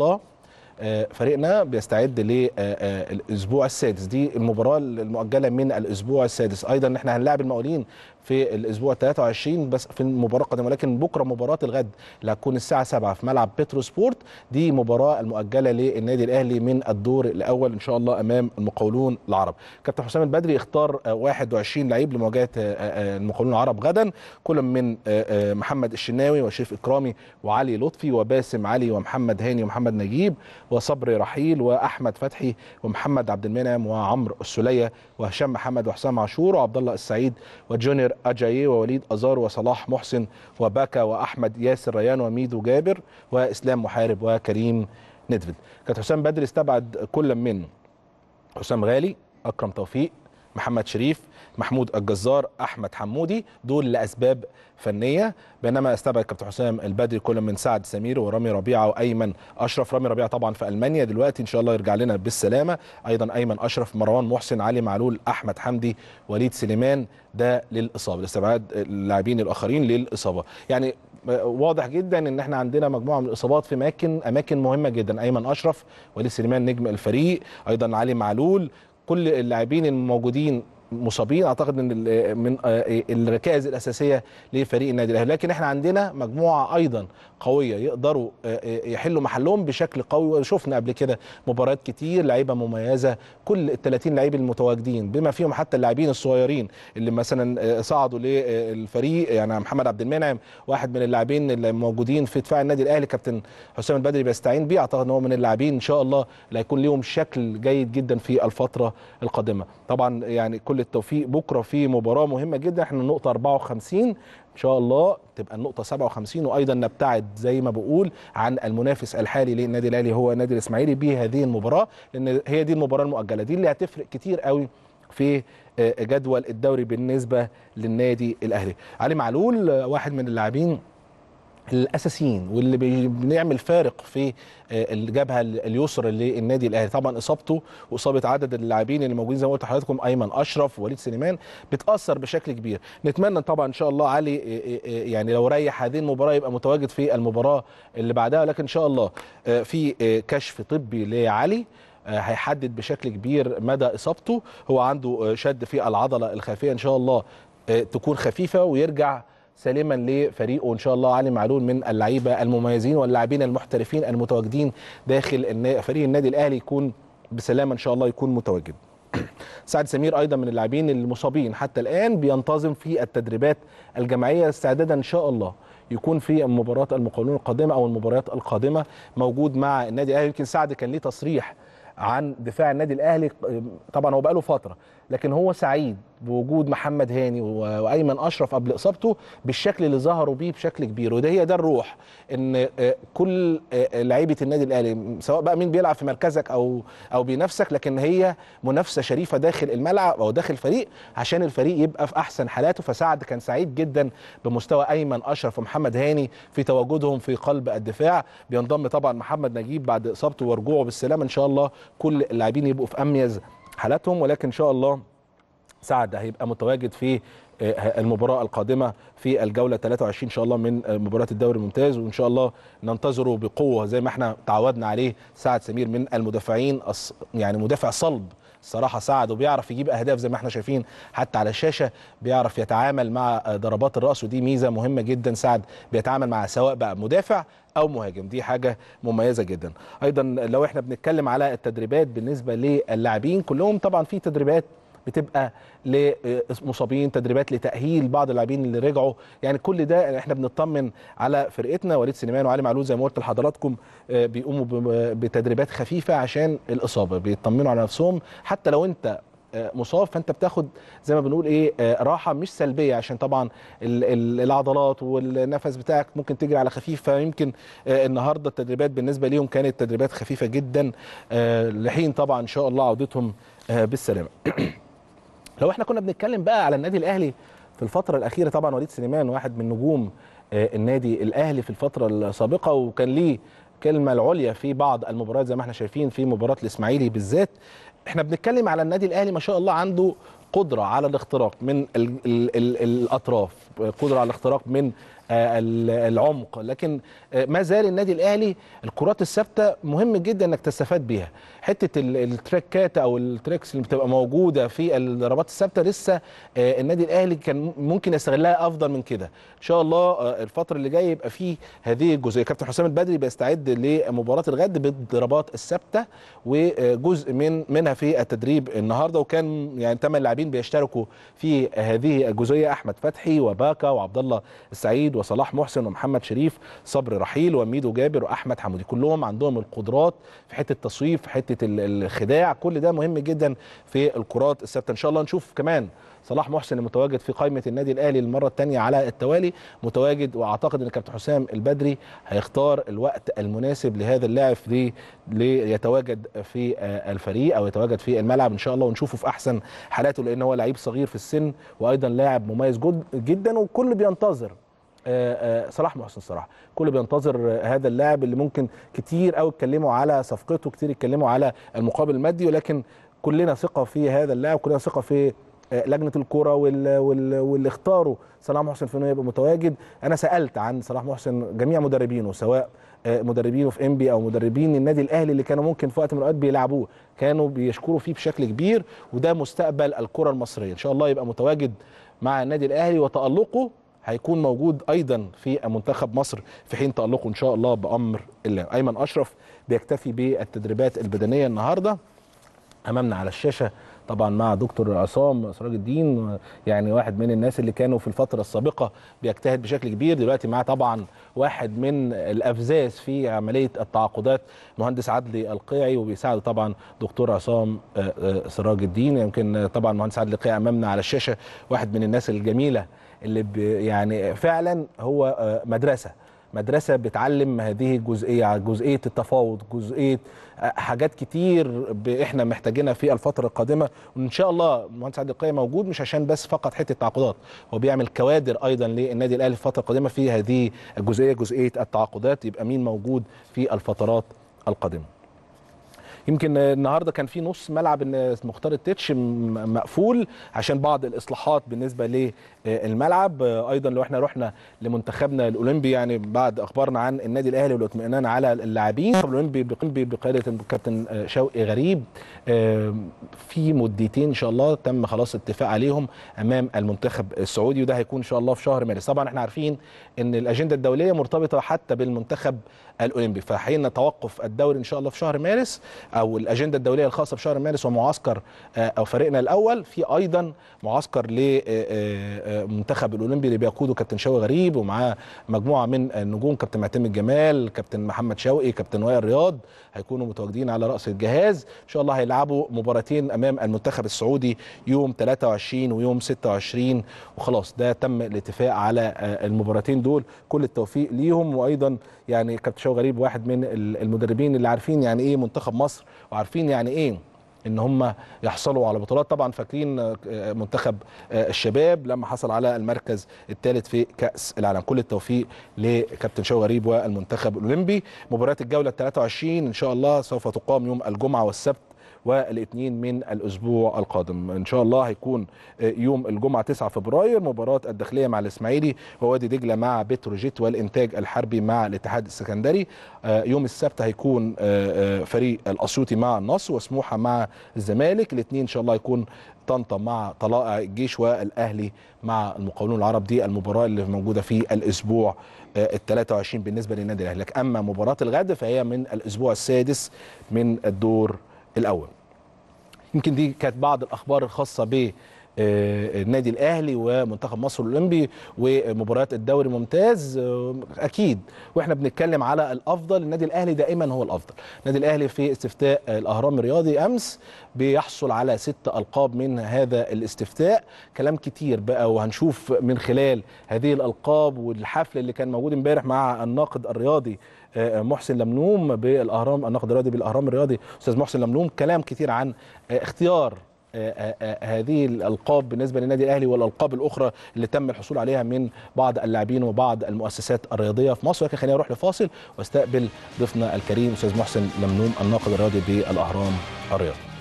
الله آه، فريقنا بيستعد للاسبوع آه، آه، السادس دي المباراه المؤجله من الاسبوع السادس ايضا احنا هنلاعب المقاولين في الاسبوع 23 بس في المباراه القادمه ولكن بكره مباراه الغد اللي هتكون الساعه 7 في ملعب بترو سبورت دي مباراه المؤجله للنادي الاهلي من الدور الاول ان شاء الله امام المقاولون العرب كابتن حسام البدري اختار 21 آه، لعيب لمواجهه آه، آه، المقاولون العرب غدا كل من محمد الشناوي وشريف اكرامي وعلي لطفي وباسم علي ومحمد هاني ومحمد نجيب وصبري رحيل واحمد فتحي ومحمد عبد المنعم وعمرو السليه وهشام محمد وحسام عاشور وعبد الله السعيد وجونيور أجاي ووليد أزار وصلاح محسن وباكا وأحمد ياسر ريان وميدو جابر وإسلام محارب وكريم ندفد كانت حسام بدري استبعد كل منه حسام غالي أكرم توفيق محمد شريف محمود الجزار احمد حمودي دول لاسباب فنيه بينما استبعد كابتن حسام البدري كل من سعد سمير ورامي ربيعه وايمن اشرف رامي ربيعه طبعا في المانيا دلوقتي ان شاء الله يرجع لنا بالسلامه ايضا ايمن اشرف مروان محسن علي معلول احمد حمدي وليد سليمان ده للاصابه لاستبعاد اللاعبين الاخرين للاصابه يعني واضح جدا ان احنا عندنا مجموعه من الاصابات في اماكن اماكن مهمه جدا ايمن اشرف وليد سليمان نجم الفريق ايضا علي معلول كل اللاعبين الموجودين مصابين اعتقد ان من آه، الركائز الاساسيه لفريق النادي الاهلي لكن احنا عندنا مجموعه ايضا قويه يقدروا آه، آه، يحلوا محلهم بشكل قوي وشفنا قبل كده مباريات كتير لعيبه مميزه كل ال 30 لعيب المتواجدين بما فيهم حتى اللاعبين الصغيرين اللي مثلا صعدوا للفريق يعني محمد عبد المنعم واحد من اللاعبين اللي موجودين في دفاع النادي الاهلي كابتن حسام البدري بيستعين بيه اعتقد ان هو من اللاعبين ان شاء الله اللي هيكون ليهم شكل جيد جدا في الفتره القادمه طبعا يعني كل كل التوفيق بكره في مباراه مهمه جدا احنا النقطه 54 ان شاء الله تبقى النقطه 57 وايضا نبتعد زي ما بقول عن المنافس الحالي للنادي الاهلي هو النادي الاسماعيلي بهذه المباراه لان هي دي المباراه المؤجله دي اللي هتفرق كتير قوي في آه، جدول الدوري بالنسبه للنادي الاهلي علي معلول آه، واحد من اللاعبين الاساسيين واللي بنعمل فارق في آه، الجبهه اليسرى للنادي الاهلي طبعا اصابته واصابه عدد اللاعبين اللي موجودين زي ما قلت لحضراتكم ايمن اشرف وليد سليمان بتاثر بشكل كبير نتمنى طبعا ان شاء الله علي آه، آه، يعني لو ريح هذه المباراه يبقى متواجد في المباراه اللي بعدها لكن ان شاء الله في كشف طبي لعلي هيحدد بشكل كبير مدى اصابته هو عنده شد في العضله الخلفيه ان شاء الله تكون خفيفه ويرجع سالما لفريقه ان شاء الله علي معلول من اللعيبه المميزين واللاعبين المحترفين المتواجدين داخل فريق النادي الاهلي يكون بسلامه ان شاء الله يكون متواجد. سعد سمير ايضا من اللاعبين المصابين حتى الان بينتظم في التدريبات الجماعيه استعدادا ان شاء الله يكون في المباراه المقاولون القادمه او المباريات القادمه موجود مع النادي الاهلي يمكن سعد كان ليه تصريح عن دفاع النادي الاهلي طبعا هو بقاله فتره لكن هو سعيد بوجود محمد هاني وايمن اشرف قبل اصابته بالشكل اللي ظهروا بيه بشكل كبير وده هي ده الروح ان آه، كل آه، لعيبه النادي الاهلي سواء بقى مين بيلعب في مركزك او او بينافسك لكن هي منافسه شريفه داخل الملعب او داخل الفريق عشان الفريق يبقى في احسن حالاته فسعد كان سعيد جدا بمستوى ايمن اشرف ومحمد هاني في تواجدهم في قلب الدفاع بينضم طبعا محمد نجيب بعد اصابته ورجوعه بالسلامه ان شاء الله كل اللاعبين يبقوا في اميز حالتهم ولكن ان شاء الله سعد هيبقى متواجد في آه، المباراة القادمة في الجولة 23 إن شاء الله من آه، مباراة الدوري الممتاز وإن شاء الله ننتظره بقوة زي ما احنا تعودنا عليه سعد سمير من المدافعين يعني مدافع صلب صراحه سعد وبيعرف يجيب اهداف زي ما احنا شايفين حتى على الشاشه بيعرف يتعامل مع ضربات الراس ودي ميزه مهمه جدا سعد بيتعامل مع سواء بقى مدافع او مهاجم دي حاجه مميزه جدا ايضا لو احنا بنتكلم على التدريبات بالنسبه للاعبين كلهم طبعا في تدريبات بتبقى لمصابين تدريبات لتاهيل بعض اللاعبين اللي رجعوا يعني كل ده احنا بنطمن على فرقتنا وليد سليمان وعلي معلول زي ما قلت لحضراتكم آه، بيقوموا بتدريبات خفيفه عشان الاصابه بيطمنوا على نفسهم حتى لو انت آه، مصاب فانت بتاخد زي ما بنقول ايه آه، راحه مش سلبيه عشان طبعا العضلات والنفس بتاعك ممكن تجري على خفيف فيمكن النهارده التدريبات بالنسبه ليهم كانت تدريبات خفيفه جدا لحين طبعا ان شاء الله عودتهم بالسلامه لو احنا كنا بنتكلم بقى على النادي الاهلي في الفتره الاخيره طبعا وليد سليمان واحد من نجوم آه، النادي الاهلي في الفتره السابقه وكان ليه كلمه العليا في بعض المباريات زي ما احنا شايفين في مباراه الاسماعيلي بالذات احنا بنتكلم على النادي الاهلي ما شاء الله عنده قدره على الاختراق من الـ ال ال الاطراف قدره على الاختراق من آه، العمق لكن آه، ما زال النادي الاهلي الكرات الثابته مهم جدا انك تستفاد بيها حته التريكات او التريكس اللي بتبقى موجوده في الضربات الثابته لسه آه، النادي الاهلي كان ممكن يستغلها افضل من كده ان شاء الله الفتره اللي جايه يبقى فيه هذه الجزئيه كابتن حسام البدري بيستعد لمباراه الغد بالضربات الثابته وجزء من منها في التدريب النهارده وكان يعني ثمان لاعبين بيشتركوا في هذه الجزئيه احمد فتحي وباكا وعبد الله السعيد وصلاح محسن ومحمد شريف صبر رحيل وميدو جابر واحمد حمودي كلهم عندهم القدرات في حته التصويف في حته الخداع كل ده مهم جدا في الكرات الثابته ان شاء الله نشوف كمان صلاح محسن المتواجد في قائمه النادي الاهلي المره الثانيه على التوالي متواجد واعتقد ان كابتن حسام البدري هيختار الوقت المناسب لهذا اللاعب ليتواجد في آه، الفريق او يتواجد في الملعب ان شاء الله ونشوفه في احسن حالاته لان هو لعيب صغير في السن وايضا لاعب مميز جدا وكل بينتظر آه، آه، صلاح محسن صلاح كله بينتظر آه، هذا اللاعب اللي ممكن كتير قوي اتكلموا على صفقته كتير اتكلموا على المقابل المادي ولكن كلنا ثقه في هذا اللاعب كلنا ثقه في لجنه الكوره وال... وال... واللي اختاروا صلاح محسن في انه يبقى متواجد انا سالت عن صلاح محسن جميع مدربينه سواء مدربينه في انبي او مدربين النادي الاهلي اللي كانوا ممكن في وقت من الاوقات بيلعبوه كانوا بيشكروا فيه بشكل كبير وده مستقبل الكره المصريه ان شاء الله يبقى متواجد مع النادي الاهلي وتالقه هيكون موجود ايضا في منتخب مصر في حين تالقه ان شاء الله بامر الله ايمن اشرف بيكتفي بالتدريبات البدنيه النهارده امامنا على الشاشه طبعا مع دكتور عصام سراج الدين يعني واحد من الناس اللي كانوا في الفتره السابقه بيجتهد بشكل كبير دلوقتي معاه طبعا واحد من الافزاز في عمليه التعاقدات مهندس عدلي القيعي وبيساعده طبعا دكتور عصام آه، آه، سراج الدين يمكن طبعا مهندس عدلي القيعي امامنا على الشاشه واحد من الناس الجميله اللي يعني فعلا هو آه، مدرسه مدرسه بتعلم هذه الجزئيه جزئيه التفاوض جزئيه آه، حاجات كتير احنا محتاجينها في الفتره القادمه وان شاء الله المهندس عادل القيعي موجود مش عشان بس فقط حته تعاقدات هو بيعمل كوادر ايضا للنادي الاهلي في الفتره القادمه في هذه الجزئيه جزئيه التعاقدات يبقى مين موجود في الفترات القادمه يمكن النهارده كان في نص ملعب مختار التتش مقفول عشان بعض الاصلاحات بالنسبه للملعب ايضا لو احنا رحنا لمنتخبنا الاولمبي يعني بعد اخبارنا عن النادي الاهلي والاطمئنان على اللاعبين الاولمبي بيقوم بقياده الكابتن شوقي غريب آه، في مدتين ان شاء الله تم خلاص اتفاق عليهم امام المنتخب السعودي وده هيكون ان شاء الله في شهر مارس طبعا احنا عارفين ان الاجنده الدوليه مرتبطه حتى بالمنتخب الاولمبي فحين توقف الدوري ان شاء الله في شهر مارس او الاجنده الدوليه الخاصه بشهر مارس ومعسكر آه، او فريقنا الاول في ايضا معسكر لمنتخب آه، آه، الاولمبي اللي بيقوده كابتن شوقي غريب ومعاه مجموعه من النجوم كابتن معتم الجمال كابتن محمد شوقي كابتن وائل رياض هيكونوا متواجدين على راس الجهاز ان شاء الله هيلعبوا مباراتين امام المنتخب السعودي يوم 23 ويوم 26 وخلاص ده تم الاتفاق على المباراتين دول كل التوفيق ليهم وايضا يعني كابتن شوقي غريب واحد من المدربين اللي عارفين يعني ايه منتخب مصر وعارفين يعني ايه ان هم يحصلوا على بطولات طبعا فاكرين آه، منتخب آه، الشباب لما حصل على المركز الثالث في كاس العالم كل التوفيق لكابتن شو غريب والمنتخب الاولمبي مباريات الجوله 23 ان شاء الله سوف تقام يوم الجمعه والسبت والاثنين من الاسبوع القادم ان شاء الله هيكون آه، يوم الجمعه 9 فبراير مباراه الداخليه مع الاسماعيلي ووادي دجله مع بتروجيت والانتاج الحربي مع الاتحاد السكندري آه، يوم السبت هيكون آه، فريق الاسيوطي مع النصر وسموحه مع الزمالك الاثنين ان شاء الله هيكون طنطا مع طلائع الجيش والاهلي مع المقاولون العرب دي المباراه اللي موجوده في الاسبوع ال 23 بالنسبه للنادي الاهلي اما مباراه الغد فهي من الاسبوع السادس من الدور الاول يمكن دي كانت بعض الاخبار الخاصه ب آه، النادي الاهلي ومنتخب مصر الاولمبي ومباريات الدوري الممتاز آه، اكيد واحنا بنتكلم على الافضل النادي الاهلي دائما هو الافضل النادي الاهلي في استفتاء الاهرام الرياضي امس بيحصل على ست القاب من هذا الاستفتاء كلام كتير بقى وهنشوف من خلال هذه الالقاب والحفل اللي كان موجود امبارح مع الناقد الرياضي آه، محسن لمنوم بالاهرام الناقد الرياضي بالاهرام الرياضي استاذ محسن لمنوم كلام كتير عن اختيار آه، آه، آه، هذه الالقاب بالنسبه للنادي الاهلي والالقاب الاخرى اللي تم الحصول عليها من بعض اللاعبين وبعض المؤسسات الرياضيه في مصر لكن خلينا نروح لفاصل واستقبل ضيفنا الكريم استاذ محسن ممنون الناقد الرياضي بالاهرام الرياضي